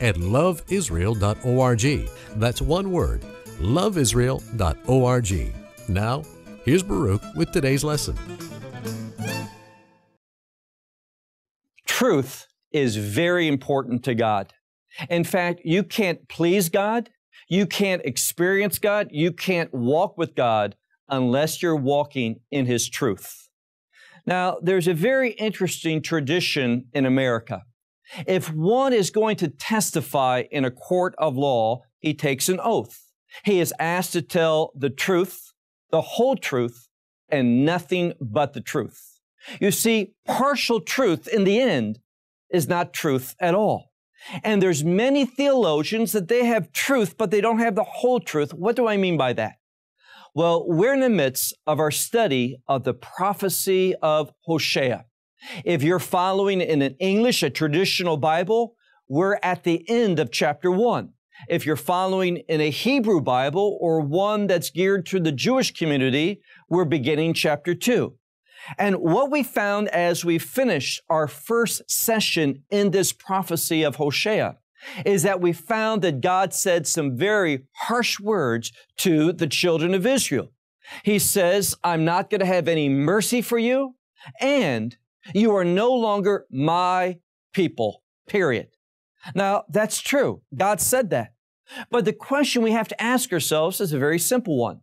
at loveisrael.org. That's one word, loveisrael.org. Now, here's Baruch with today's lesson. Truth is very important to God. In fact, you can't please God, you can't experience God, you can't walk with God unless you're walking in His truth. Now, there's a very interesting tradition in America. If one is going to testify in a court of law, he takes an oath. He is asked to tell the truth, the whole truth, and nothing but the truth. You see, partial truth in the end is not truth at all. And there's many theologians that they have truth, but they don't have the whole truth. What do I mean by that? Well, we're in the midst of our study of the prophecy of Hosea. If you're following in an English, a traditional Bible, we're at the end of chapter one. If you're following in a Hebrew Bible or one that's geared to the Jewish community, we're beginning chapter two. And what we found as we finished our first session in this prophecy of Hosea is that we found that God said some very harsh words to the children of Israel. He says, I'm not going to have any mercy for you, and you are no longer my people, period. Now, that's true. God said that. But the question we have to ask ourselves is a very simple one.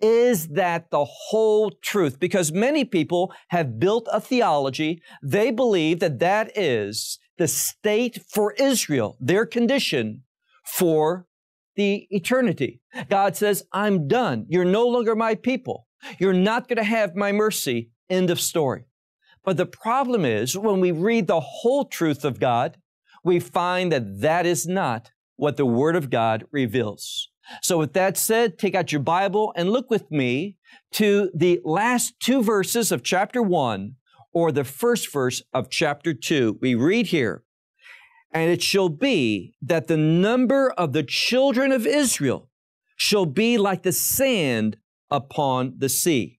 Is that the whole truth? Because many people have built a theology. They believe that that is the state for Israel, their condition for the eternity. God says, I'm done. You're no longer my people. You're not going to have my mercy. End of story. But the problem is when we read the whole truth of God, we find that that is not what the Word of God reveals. So, with that said, take out your Bible and look with me to the last two verses of chapter 1 or the first verse of chapter 2. We read here, and it shall be that the number of the children of Israel shall be like the sand upon the sea,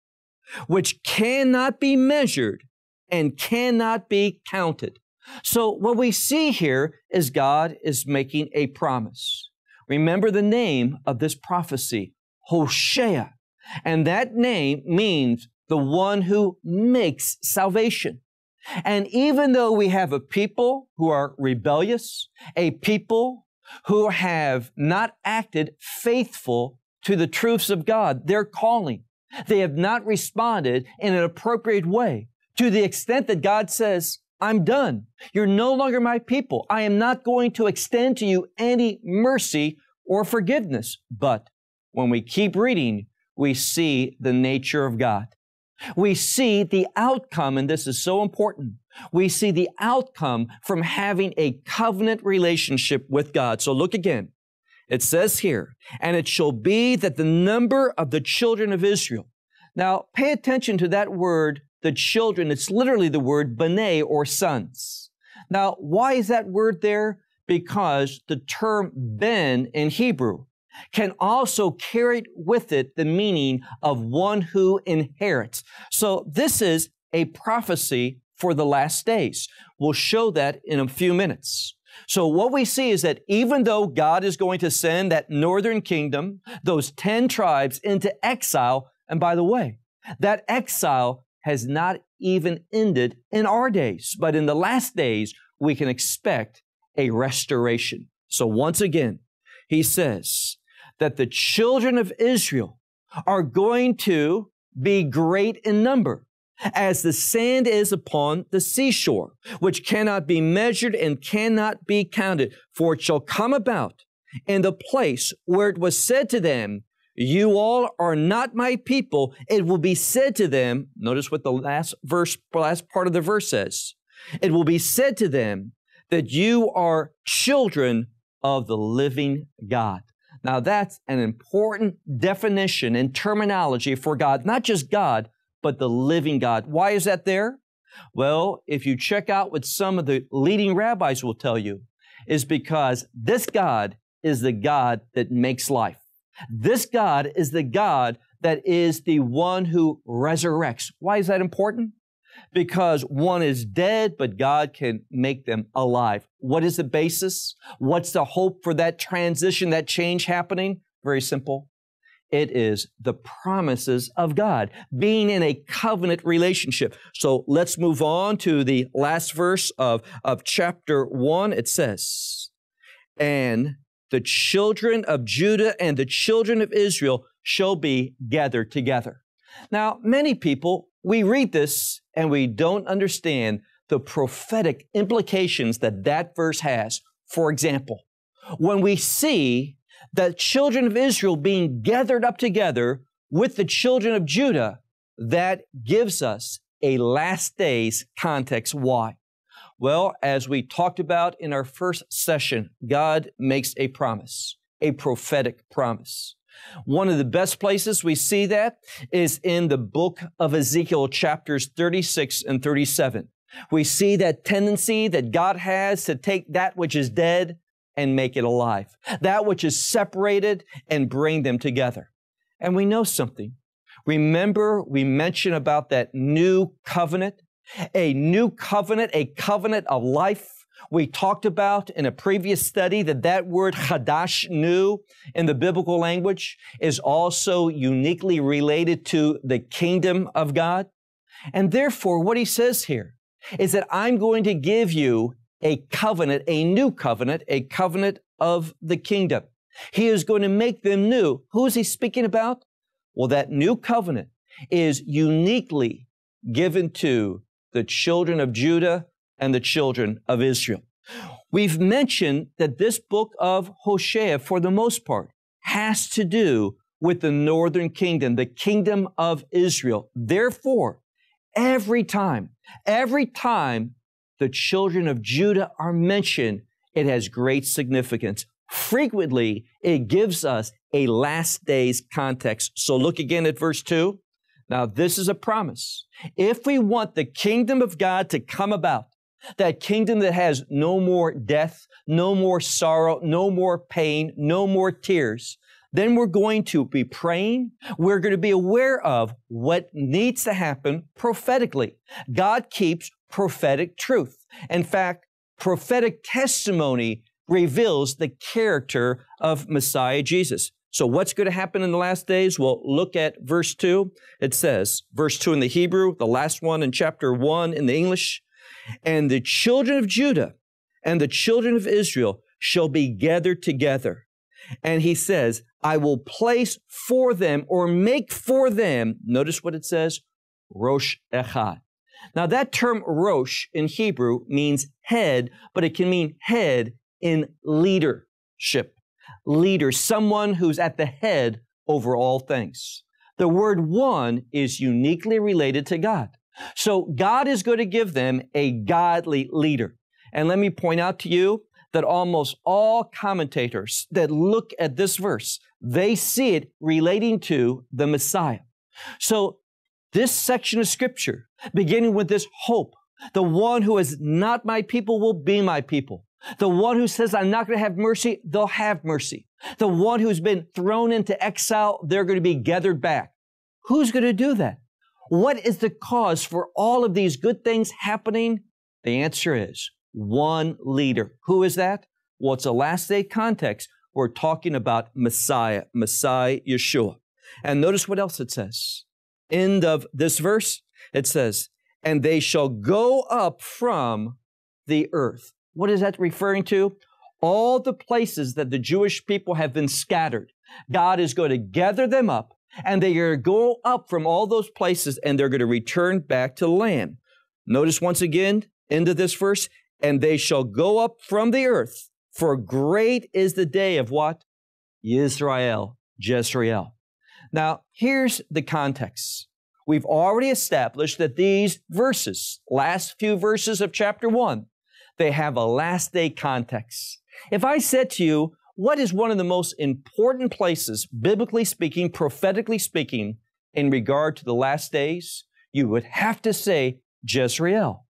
which cannot be measured and cannot be counted. So, what we see here is God is making a promise. Remember the name of this prophecy, Hosea. And that name means the one who makes salvation. And even though we have a people who are rebellious, a people who have not acted faithful to the truths of God, their calling, they have not responded in an appropriate way to the extent that God says, I'm done. You're no longer my people. I am not going to extend to you any mercy or forgiveness. But when we keep reading, we see the nature of God. We see the outcome, and this is so important. We see the outcome from having a covenant relationship with God. So look again. It says here, and it shall be that the number of the children of Israel. Now pay attention to that word the children. It's literally the word b'nai or sons. Now, why is that word there? Because the term ben in Hebrew can also carry with it the meaning of one who inherits. So this is a prophecy for the last days. We'll show that in a few minutes. So what we see is that even though God is going to send that northern kingdom, those 10 tribes into exile, and by the way, that exile has not even ended in our days. But in the last days, we can expect a restoration. So once again, he says that the children of Israel are going to be great in number as the sand is upon the seashore, which cannot be measured and cannot be counted. For it shall come about in the place where it was said to them, you all are not my people. It will be said to them, notice what the last verse, last part of the verse says. It will be said to them that you are children of the living God. Now, that's an important definition and terminology for God, not just God, but the living God. Why is that there? Well, if you check out what some of the leading rabbis will tell you, is because this God is the God that makes life. This God is the God that is the one who resurrects. Why is that important? Because one is dead, but God can make them alive. What is the basis? What's the hope for that transition, that change happening? Very simple. It is the promises of God, being in a covenant relationship. So let's move on to the last verse of, of chapter one. It says, And the children of Judah and the children of Israel shall be gathered together. Now, many people, we read this and we don't understand the prophetic implications that that verse has. For example, when we see the children of Israel being gathered up together with the children of Judah, that gives us a last days context. Why? Well, as we talked about in our first session, God makes a promise, a prophetic promise. One of the best places we see that is in the book of Ezekiel, chapters 36 and 37. We see that tendency that God has to take that which is dead and make it alive, that which is separated and bring them together. And we know something. Remember, we mentioned about that new covenant a new covenant, a covenant of life. We talked about in a previous study that that word hadash, new, in the biblical language is also uniquely related to the kingdom of God. And therefore, what he says here is that I'm going to give you a covenant, a new covenant, a covenant of the kingdom. He is going to make them new. Who is he speaking about? Well, that new covenant is uniquely given to the children of Judah, and the children of Israel. We've mentioned that this book of Hosea, for the most part, has to do with the northern kingdom, the kingdom of Israel. Therefore, every time, every time the children of Judah are mentioned, it has great significance. Frequently, it gives us a last day's context. So look again at verse 2. Now, this is a promise. If we want the kingdom of God to come about, that kingdom that has no more death, no more sorrow, no more pain, no more tears, then we're going to be praying. We're going to be aware of what needs to happen prophetically. God keeps prophetic truth. In fact, prophetic testimony reveals the character of Messiah Jesus. So, what's going to happen in the last days? Well, look at verse 2. It says, verse 2 in the Hebrew, the last one in chapter 1 in the English, and the children of Judah and the children of Israel shall be gathered together. And he says, I will place for them or make for them, notice what it says, Rosh Echad. Now, that term Rosh in Hebrew means head, but it can mean head in leadership leader, someone who's at the head over all things. The word one is uniquely related to God. So God is going to give them a godly leader. And let me point out to you that almost all commentators that look at this verse, they see it relating to the Messiah. So this section of scripture, beginning with this hope, the one who is not my people will be my people. The one who says, I'm not going to have mercy, they'll have mercy. The one who's been thrown into exile, they're going to be gathered back. Who's going to do that? What is the cause for all of these good things happening? The answer is one leader. Who is that? Well, it's a last day context. We're talking about Messiah, Messiah Yeshua. And notice what else it says. End of this verse, it says, And they shall go up from the earth. What is that referring to? All the places that the Jewish people have been scattered. God is going to gather them up and they are going to go up from all those places and they're going to return back to the land. Notice once again, end of this verse, and they shall go up from the earth, for great is the day of what? Israel, Jezreel. Now, here's the context. We've already established that these verses, last few verses of chapter 1, they have a last day context. If I said to you, what is one of the most important places, biblically speaking, prophetically speaking, in regard to the last days? You would have to say Jezreel.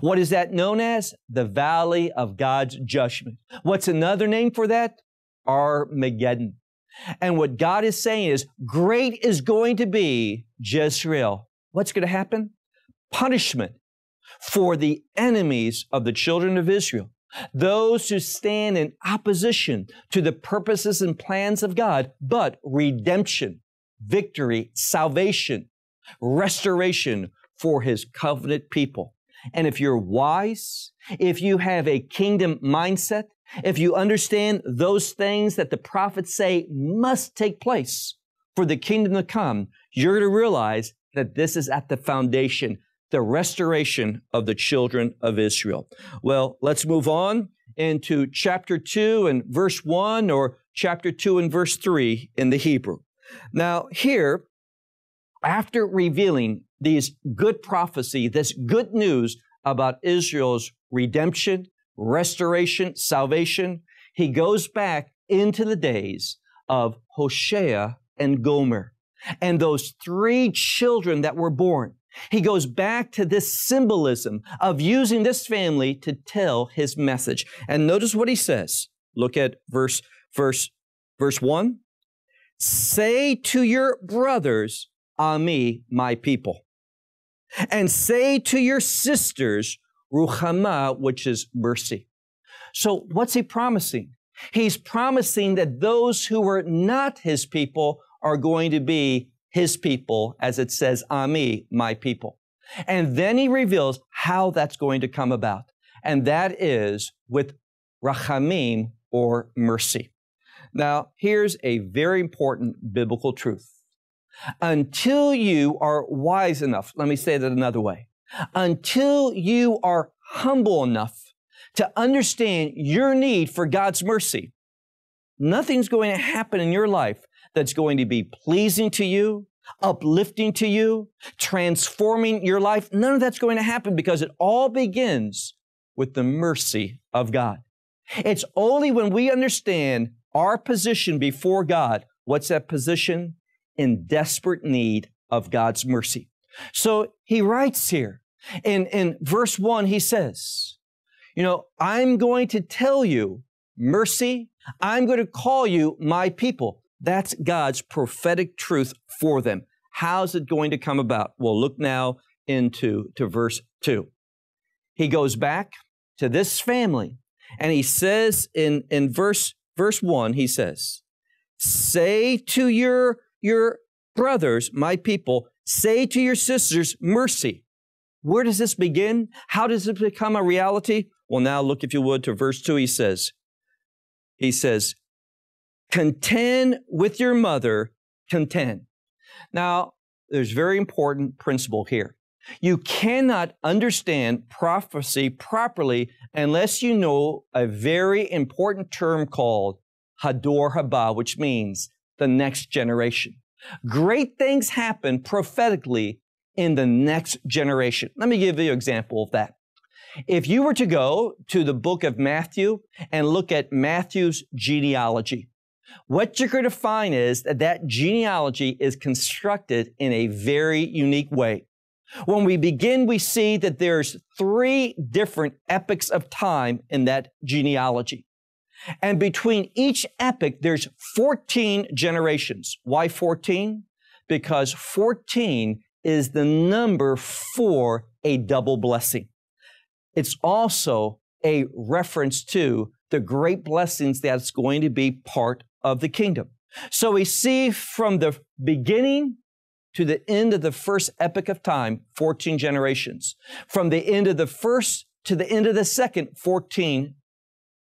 What is that known as? The valley of God's judgment. What's another name for that? Armageddon. And what God is saying is, great is going to be Jezreel. What's going to happen? Punishment for the enemies of the children of Israel. Those who stand in opposition to the purposes and plans of God, but redemption, victory, salvation, restoration for his covenant people. And if you're wise, if you have a kingdom mindset, if you understand those things that the prophets say must take place for the kingdom to come, you're going to realize that this is at the foundation the restoration of the children of Israel. Well, let's move on into chapter 2 and verse 1 or chapter 2 and verse 3 in the Hebrew. Now, here, after revealing these good prophecy, this good news about Israel's redemption, restoration, salvation, he goes back into the days of Hoshea and Gomer and those three children that were born. He goes back to this symbolism of using this family to tell his message. And notice what he says. Look at verse verse verse 1. Say to your brothers, Ami, ah, my people. And say to your sisters, Ruchama, which is mercy. So what's he promising? He's promising that those who were not his people are going to be his people, as it says, Ami, my people. And then he reveals how that's going to come about. And that is with rachamim or mercy. Now, here's a very important biblical truth. Until you are wise enough, let me say that another way. Until you are humble enough to understand your need for God's mercy, nothing's going to happen in your life that's going to be pleasing to you, uplifting to you, transforming your life. None of that's going to happen because it all begins with the mercy of God. It's only when we understand our position before God. What's that position? In desperate need of God's mercy. So he writes here in, in verse one, he says, you know, I'm going to tell you mercy. I'm going to call you my people. That's God's prophetic truth for them. How's it going to come about? Well, look now into to verse 2. He goes back to this family and he says in, in verse, verse 1, he says, Say to your, your brothers, my people, say to your sisters, mercy. Where does this begin? How does it become a reality? Well, now look, if you would, to verse 2. He says, He says, contend with your mother, contend. Now, there's very important principle here. You cannot understand prophecy properly unless you know a very important term called Hador Haba, which means the next generation. Great things happen prophetically in the next generation. Let me give you an example of that. If you were to go to the book of Matthew and look at Matthew's genealogy, what you're going to find is that that genealogy is constructed in a very unique way. When we begin, we see that there's three different epochs of time in that genealogy. And between each epoch, there's 14 generations. Why 14? Because 14 is the number for a double blessing. It's also a reference to the great blessings that's going to be part of the kingdom. So we see from the beginning to the end of the first epoch of time, 14 generations. From the end of the first to the end of the second, 14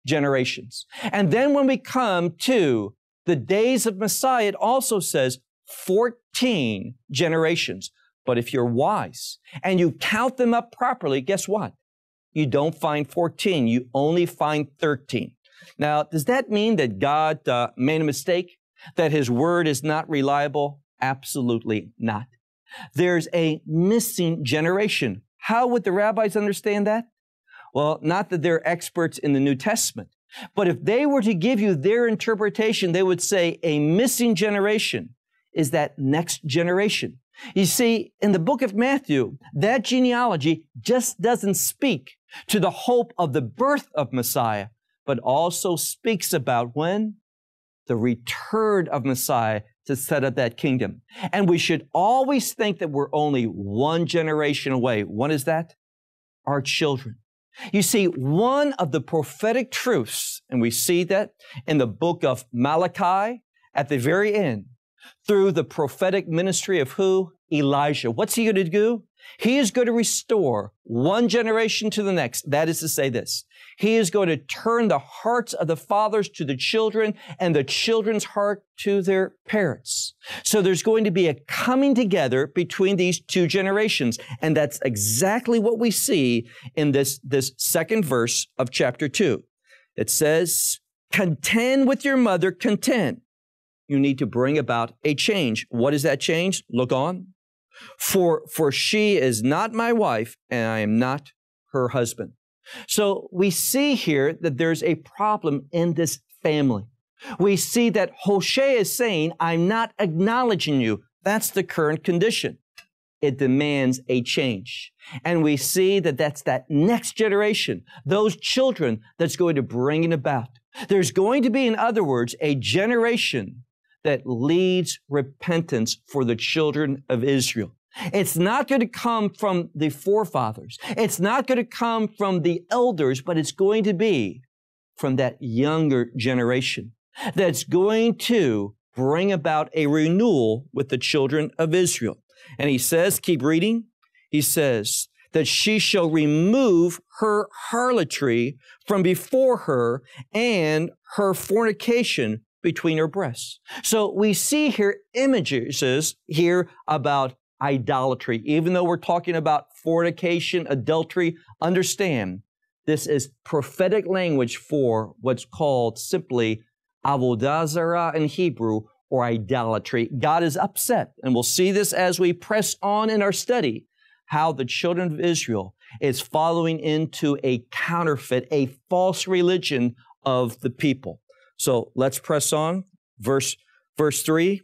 generations. And then when we come to the days of Messiah, it also says 14 generations. But if you're wise and you count them up properly, guess what? You don't find 14, you only find 13. Now, does that mean that God uh, made a mistake? That his word is not reliable? Absolutely not. There's a missing generation. How would the rabbis understand that? Well, not that they're experts in the New Testament, but if they were to give you their interpretation, they would say a missing generation is that next generation. You see, in the book of Matthew, that genealogy just doesn't speak to the hope of the birth of Messiah but also speaks about when? The return of Messiah to set up that kingdom. And we should always think that we're only one generation away. What is that? Our children. You see, one of the prophetic truths, and we see that in the book of Malachi at the very end, through the prophetic ministry of who? Elijah. What's he going to do? He is going to restore one generation to the next. That is to say, this he is going to turn the hearts of the fathers to the children and the children's heart to their parents. So there's going to be a coming together between these two generations. And that's exactly what we see in this, this second verse of chapter two. It says, contend with your mother, contend. You need to bring about a change. What is that change? Look on. For, for she is not my wife and I am not her husband. So we see here that there's a problem in this family. We see that Hosea is saying, I'm not acknowledging you. That's the current condition. It demands a change. And we see that that's that next generation, those children that's going to bring it about. There's going to be, in other words, a generation that leads repentance for the children of Israel. It's not going to come from the forefathers. It's not going to come from the elders, but it's going to be from that younger generation that's going to bring about a renewal with the children of Israel. And he says, keep reading, he says, that she shall remove her harlotry from before her and her fornication between her breasts. So we see here images here about idolatry. Even though we're talking about fornication, adultery, understand this is prophetic language for what's called simply avodah zarah in Hebrew or idolatry. God is upset, and we'll see this as we press on in our study how the children of Israel is following into a counterfeit, a false religion of the people. So let's press on. Verse verse 3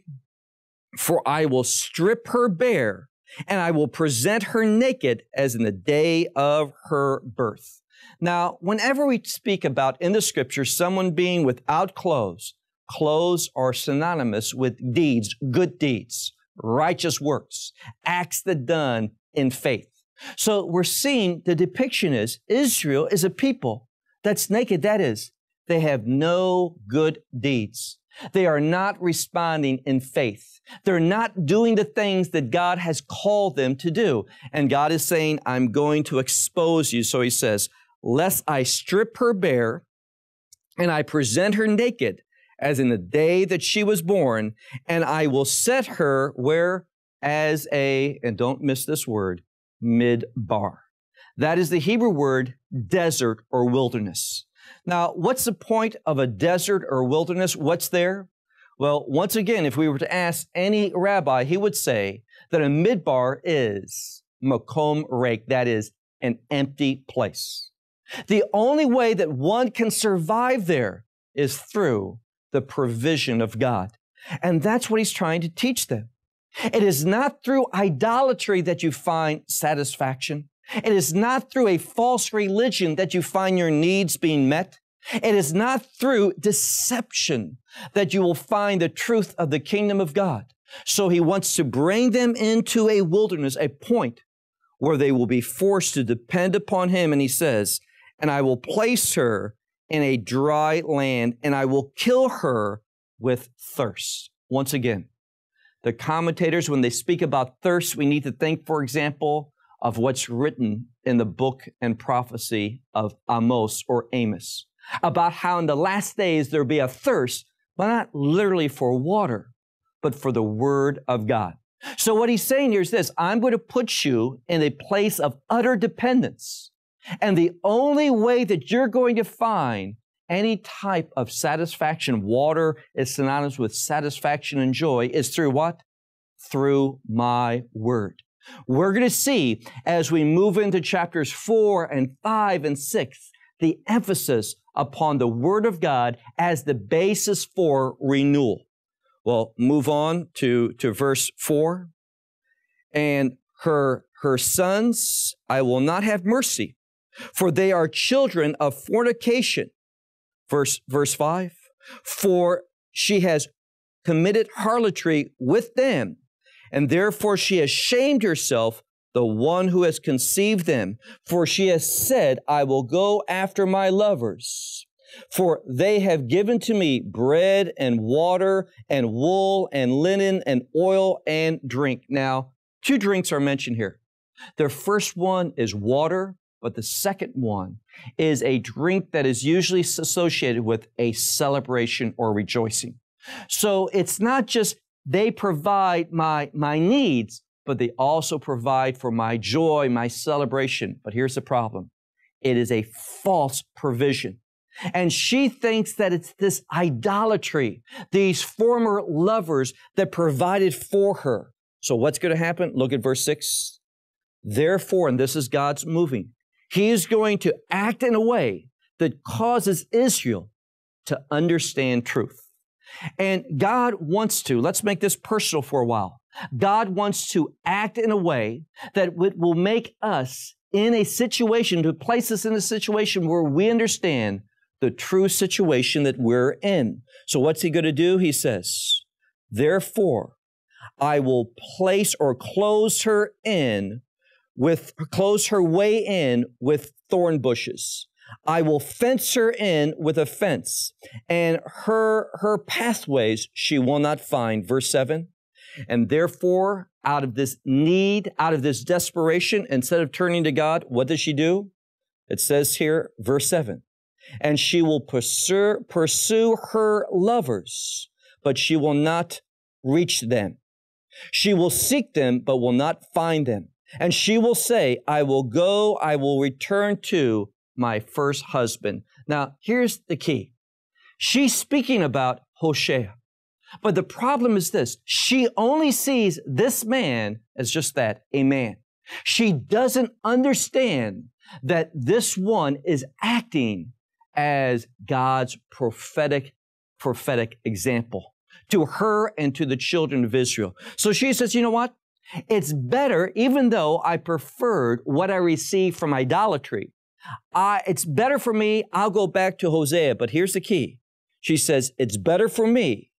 for I will strip her bare, and I will present her naked as in the day of her birth. Now, whenever we speak about in the scripture someone being without clothes, clothes are synonymous with deeds, good deeds, righteous works, acts that done in faith. So we're seeing the depiction is Israel is a people that's naked. That is, they have no good deeds. They are not responding in faith. They're not doing the things that God has called them to do. And God is saying, I'm going to expose you. So he says, Lest I strip her bare and I present her naked, as in the day that she was born, and I will set her where? As a, and don't miss this word, midbar. That is the Hebrew word desert or wilderness. Now, what's the point of a desert or wilderness? What's there? Well, once again, if we were to ask any rabbi, he would say that a midbar is makom rake, that is, an empty place. The only way that one can survive there is through the provision of God. And that's what he's trying to teach them. It is not through idolatry that you find satisfaction. It is not through a false religion that you find your needs being met. It is not through deception that you will find the truth of the kingdom of God. So he wants to bring them into a wilderness, a point where they will be forced to depend upon him. And he says, And I will place her in a dry land, and I will kill her with thirst. Once again, the commentators, when they speak about thirst, we need to think, for example, of what's written in the book and prophecy of Amos or Amos about how in the last days there'll be a thirst, but not literally for water, but for the word of God. So what he's saying here is this, I'm going to put you in a place of utter dependence. And the only way that you're going to find any type of satisfaction, water is synonymous with satisfaction and joy, is through what? Through my word. We're going to see as we move into chapters 4 and 5 and 6 the emphasis upon the Word of God as the basis for renewal. Well, move on to, to verse 4. And her, her sons I will not have mercy, for they are children of fornication. Verse, verse 5. For she has committed harlotry with them and therefore she has shamed herself, the one who has conceived them. For she has said, I will go after my lovers. For they have given to me bread and water and wool and linen and oil and drink. Now, two drinks are mentioned here. The first one is water, but the second one is a drink that is usually associated with a celebration or rejoicing. So it's not just they provide my, my needs, but they also provide for my joy, my celebration. But here's the problem. It is a false provision. And she thinks that it's this idolatry, these former lovers that provided for her. So what's going to happen? Look at verse 6. Therefore, and this is God's moving, he is going to act in a way that causes Israel to understand truth. And God wants to, let's make this personal for a while. God wants to act in a way that will make us in a situation, to place us in a situation where we understand the true situation that we're in. So, what's He going to do? He says, Therefore, I will place or close her in with, close her way in with thorn bushes. I will fence her in with a fence, and her her pathways she will not find. Verse 7. And therefore, out of this need, out of this desperation, instead of turning to God, what does she do? It says here, verse 7. And she will pursue, pursue her lovers, but she will not reach them. She will seek them, but will not find them. And she will say, I will go, I will return to my first husband. Now, here's the key. She's speaking about Hosea. But the problem is this she only sees this man as just that, a man. She doesn't understand that this one is acting as God's prophetic prophetic example to her and to the children of Israel. So she says, you know what? It's better, even though I preferred what I received from idolatry, I, it's better for me. I'll go back to Hosea. But here's the key. She says, It's better for me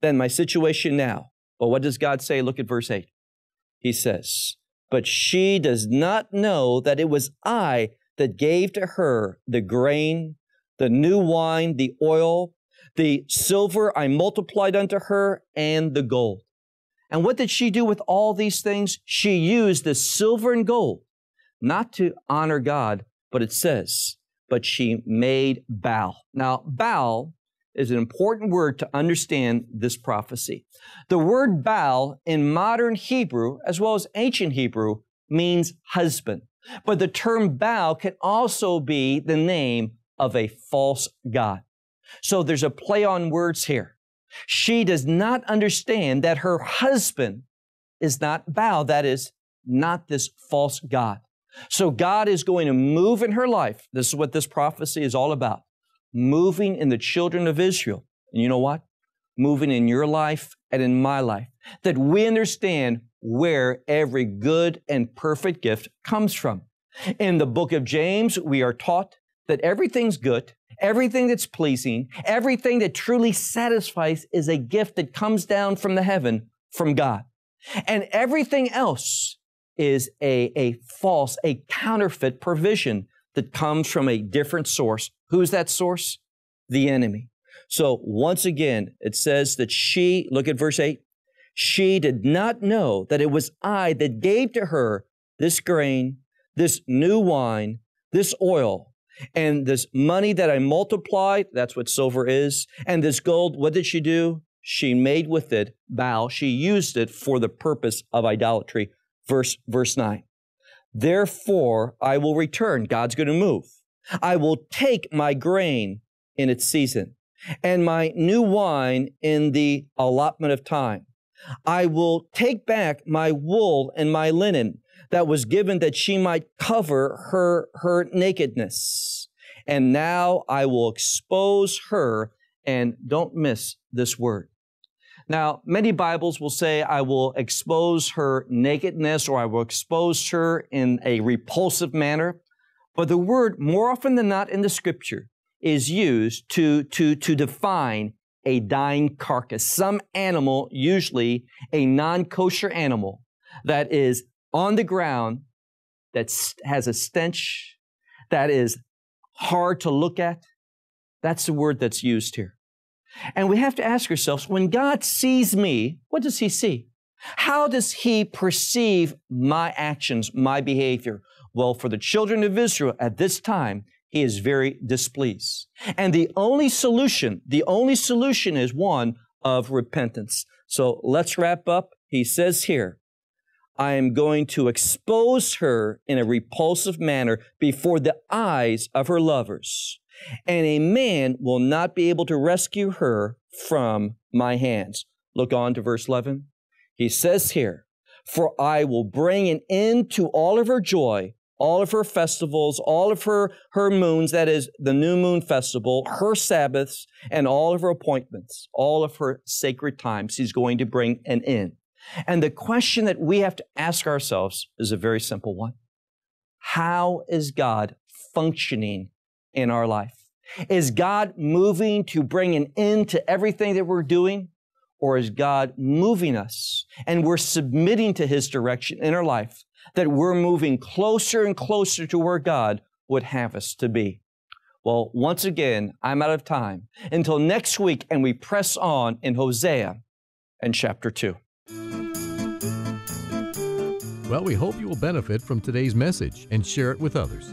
than my situation now. But what does God say? Look at verse 8. He says, But she does not know that it was I that gave to her the grain, the new wine, the oil, the silver I multiplied unto her, and the gold. And what did she do with all these things? She used the silver and gold not to honor God, but it says, but she made Baal. Now, Baal is an important word to understand this prophecy. The word Baal in modern Hebrew, as well as ancient Hebrew, means husband. But the term Baal can also be the name of a false god. So there's a play on words here. She does not understand that her husband is not Baal, that is, not this false god. So God is going to move in her life. This is what this prophecy is all about moving in the children of Israel. And you know what? Moving in your life and in my life. That we understand where every good and perfect gift comes from. In the book of James, we are taught that everything's good, everything that's pleasing, everything that truly satisfies is a gift that comes down from the heaven from God. And everything else is a, a false, a counterfeit provision that comes from a different source. Who's that source? The enemy. So once again, it says that she, look at verse 8, she did not know that it was I that gave to her this grain, this new wine, this oil, and this money that I multiplied, that's what silver is, and this gold, what did she do? She made with it bow. She used it for the purpose of idolatry verse, verse 9. Therefore, I will return. God's going to move. I will take my grain in its season and my new wine in the allotment of time. I will take back my wool and my linen that was given that she might cover her, her nakedness. And now I will expose her. And don't miss this word now, many Bibles will say, I will expose her nakedness or I will expose her in a repulsive manner. But the word, more often than not in the scripture, is used to, to, to define a dying carcass, some animal, usually a non kosher animal, that is on the ground, that has a stench, that is hard to look at. That's the word that's used here. And we have to ask ourselves when God sees me, what does He see? How does He perceive my actions, my behavior? Well, for the children of Israel at this time, He is very displeased. And the only solution, the only solution is one of repentance. So let's wrap up. He says here, I am going to expose her in a repulsive manner before the eyes of her lovers and a man will not be able to rescue her from my hands. Look on to verse 11. He says here, For I will bring an end to all of her joy, all of her festivals, all of her, her moons, that is, the new moon festival, her Sabbaths, and all of her appointments, all of her sacred times. He's going to bring an end. And the question that we have to ask ourselves is a very simple one How is God functioning in our life? Is God moving to bring an end to everything that we're doing? Or is God moving us and we're submitting to His direction in our life that we're moving closer and closer to where God would have us to be? Well, once again, I'm out of time. Until next week, and we press on in Hosea and chapter 2. Well, we hope you will benefit from today's message and share it with others.